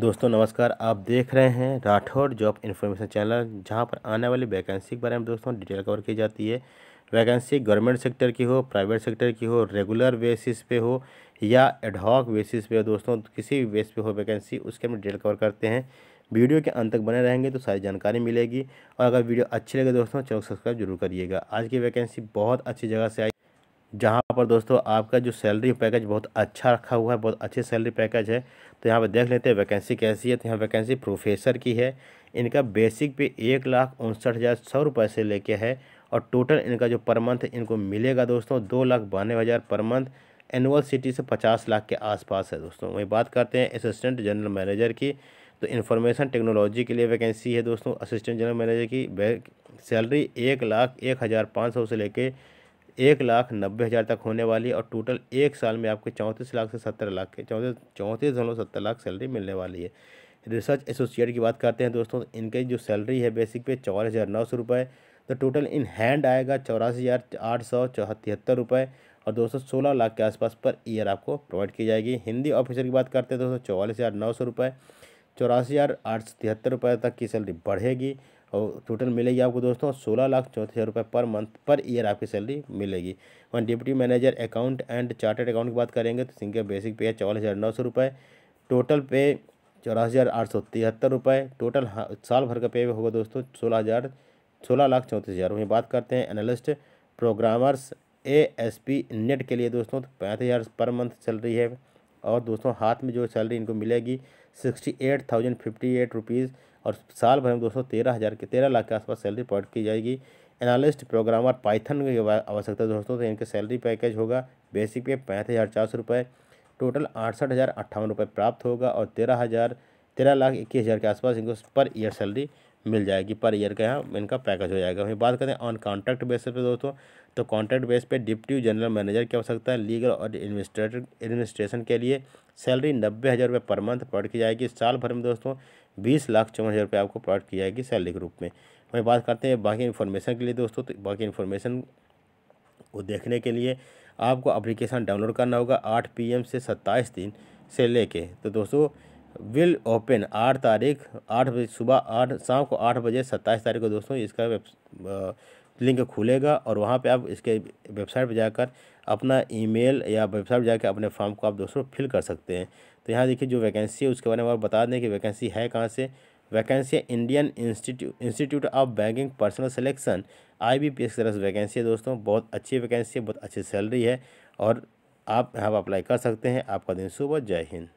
दोस्तों नमस्कार आप देख रहे हैं राठौर जॉब इन्फॉर्मेशन चैनल जहां पर आने वाली वैकेंसी के बारे में दोस्तों डिटेल कवर की जाती है वैकेंसी गवर्नमेंट सेक्टर की हो प्राइवेट सेक्टर की हो रेगुलर बेसिस पे हो या एडहॉक बेसिस पे हो दोस्तों किसी भी बेस पे हो वैकेंसी उसके हम डिटेल कवर करते हैं वीडियो के अंत तक बने रहेंगे तो सारी जानकारी मिलेगी और अगर वीडियो अच्छी लगे दोस्तों चैनल सब्सक्राइब जरूर करिएगा आज की वैकेंसी बहुत अच्छी जगह से आई जहाँ पर दोस्तों आपका जो सैलरी पैकेज बहुत अच्छा रखा हुआ है बहुत अच्छे सैलरी पैकेज है तो यहाँ पर देख लेते हैं वैकेंसी कैसी है तो यहाँ वैकेंसी प्रोफेसर की है इनका बेसिक पे एक लाख उनसठ हज़ार सौ रुपये से लेके है और टोटल इनका जो पर मंथ इनको मिलेगा दोस्तों दो लाख बानवे हज़ार पर मंथ एनुअल सिटी से पचास लाख के आसपास है दोस्तों वहीं बात करते हैं असिस्टेंट जनरल मैनेजर की तो इन्फॉर्मेशन टेक्नोलॉजी के लिए वैकेंसी है दोस्तों असिस्टेंट जनरल मैनेजर की सैलरी एक लाख एक हज़ार पाँच सौ से लेके एक लाख नब्बे हज़ार तक होने वाली और टोटल एक साल में आपको चौंतीस लाख से सत्तर लाख के चौंतीस चौंतीस दशमलव सत्तर लाख सैलरी मिलने वाली है रिसर्च एसोसिएट की बात करते हैं दोस्तों इनकी जो सैलरी है बेसिक पे चौवालीस हज़ार नौ सौ रुपये तो टोटल इन हैंड आएगा चौरासी हज़ार आठ सौ तिहत्तर रुपये और दोस्तों सोलह लाख के आसपास पर ईयर आपको प्रोवाइड की जाएगी हिंदी ऑफिसर की बात करते हैं दोस्तों चौवालीस हज़ार नौ सौ रुपये चौरासी हज़ार आठ सौ तिहत्तर रुपये तक की सैलरी बढ़ेगी और टोटल मिलेगी आपको दोस्तों सोलह लाख चौंतीस हज़ार रुपये पर मंथ पर ईयर आपकी सैलरी मिलेगी वहाँ deputy manager account and chartered account की बात करेंगे तो सिंह बेसिक पे है चौवालीस हज़ार नौ सौ रुपये टोटल पे चौरासी हज़ार आठ सौ तिहत्तर रुपये टोटल साल भर का पे होगा दोस्तों सोलह हज़ार सोलह लाख चौंतीस हज़ार वहीं बात करते हैं analyst programmers A S P net के लिए दोस्तों तो पैंतीस हज़ार पर मंथ चल रही है और दोस्तों हाथ में जो सैलरी इनको मिलेगी sixty eight thousand fifty eight rupees और साल भर में दोस्तों तेरह हज़ार के तेरह लाख के आसपास सैलरी प्रोवाइड की जाएगी एनालिस्ट प्रोग्रामर पाइथन की आवश्यकता दोस्तों तो इनके सैलरी पैकेज होगा बेसिक पे पैंतीस हज़ार चार सौ रुपये टोटल अड़सठ हज़ार अट्ठावन रुपये प्राप्त होगा और तेरह हज़ार तेरह लाख इक्कीस हज़ार के आसपास इनको पर ईयर सैलरी मिल जाएगी पर ईयर का यहाँ इनका पैकेज हो जाएगा वहीं बात करें ऑन कॉन्ट्रैक्ट बेसिस पे दोस्तों तो कॉन्ट्रैक्ट बेस पे डिप्टी जनरल मैनेजर क्या हो सकता है लीगल और एडमिनिस्ट्रेटर एडमिनिस्ट्रेशन के लिए सैलरी नब्बे हज़ार रुपये पर मंथ प्रोवाइड की जाएगी साल भर में दोस्तों बीस लाख चौवन हज़ार रुपये आपको प्रोवाइड की जाएगी सैलरी के रूप में वहीं बात करते हैं बाकी इन्फॉर्मेशन के लिए दोस्तों तो बाकी इन्फॉर्मेशन को देखने के लिए आपको अप्लीकेशन डाउनलोड करना होगा आठ पी से सत्ताईस दिन से लेके तो दोस्तों विल ओपन आठ तारीख आठ बजे सुबह आठ शाम को आठ बजे सत्ताईस तारीख को दोस्तों इसका वेब लिंक खुलेगा और वहाँ पे आप इसके वेबसाइट पर जाकर अपना ईमेल या वेबसाइट पर जाकर अपने फॉर्म को आप दोस्तों फिल कर सकते हैं तो यहाँ देखिए जो वैकेंसी है उसके बारे में आप बता दें कि वैकेंसी है कहाँ से vacancy Indian institute institute of banking personnel selection I B P S की तरह से वैकेंसी है दोस्तों बहुत अच्छी वैकेंसी है बहुत अच्छी सैलरी है और आप यहाँ पर अप्लाई कर सकते हैं आपका दिन सुबह जय हिंद